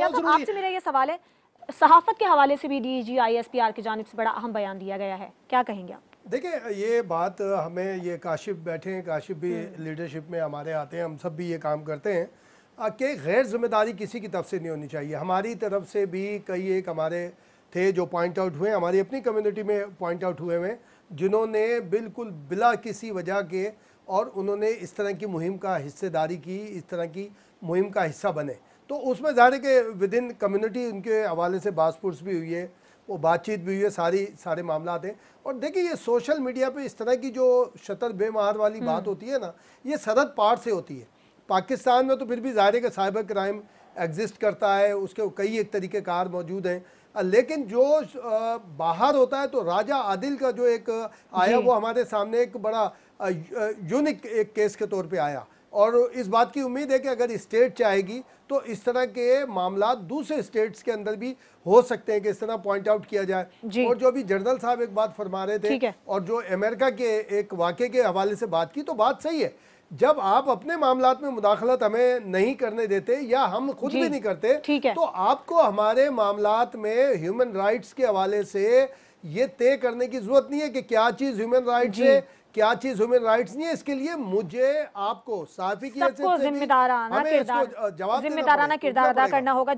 आपसे मेरा ये सवाल है सहाफत के हवाले से भी D G I S P R की जानब से बड़ा अहम बयान दिया गया है क्या कहेंगे आप देखिए ये बात हमें ये काशिफ बैठे हैं काशिफ भी हम्म। लीडरशिप में हमारे आते हैं हम सब भी ये काम करते हैं कि गैर जिम्मेदारी किसी की तरफ से नहीं होनी चाहिए हमारी तरफ से भी कई एक हमारे थे जो पॉइंट आउट हुए हमारी अपनी कम्युनिटी में पॉइंट आउट हुए हैं जिन्होंने बिल्कुल बिला किसी वजह के और उन्होंने इस तरह की मुहिम का हिस्सेदारी की इस तरह की मुहिम का हिस्सा बने तो उसमें ज़ाहिर है कि विद इन कम्युनिटी उनके हवाले से बासपुर्स भी हुई है वो बातचीत भी हुई है सारी सारे मामला हैं और देखिए ये सोशल मीडिया पे इस तरह की जो शतर बेमार वाली हम्म। बात होती है ना ये सरहद पार से होती है पाकिस्तान में तो फिर भी ज़ाहिर है कि साइबर क्राइम एग्जिस्ट करता है उसके कई एक तरीक़ेकार मौजूद हैं लेकिन जो बाहर होता है तो राजा आदिल का जो एक आया वो हमारे सामने एक बड़ा यूनिक एक केस के तौर पर आया और इस बात की उम्मीद है कि अगर स्टेट चाहेगी तो इस तरह के मामला दूसरे स्टेट्स के अंदर भी हो सकते हैं कि इस तरह पॉइंट आउट किया जाए और जो अभी जनरल साहब एक बात फरमा रहे थे और जो अमेरिका के एक वाक्य के हवाले से बात की तो बात सही है जब आप अपने मामला में मुदाखलत हमें नहीं करने देते या हम खुद भी नहीं करते तो आपको हमारे मामला में ह्यूमन राइट्स के हवाले से ये तय करने की जरूरत नहीं है कि क्या चीज ह्यूमन राइट है क्या चीज ह्यूमन राइट्स नहीं है इसके लिए मुझे आपको साफी की जवाब जिम्मेदाराना किरदार अदा करना होगा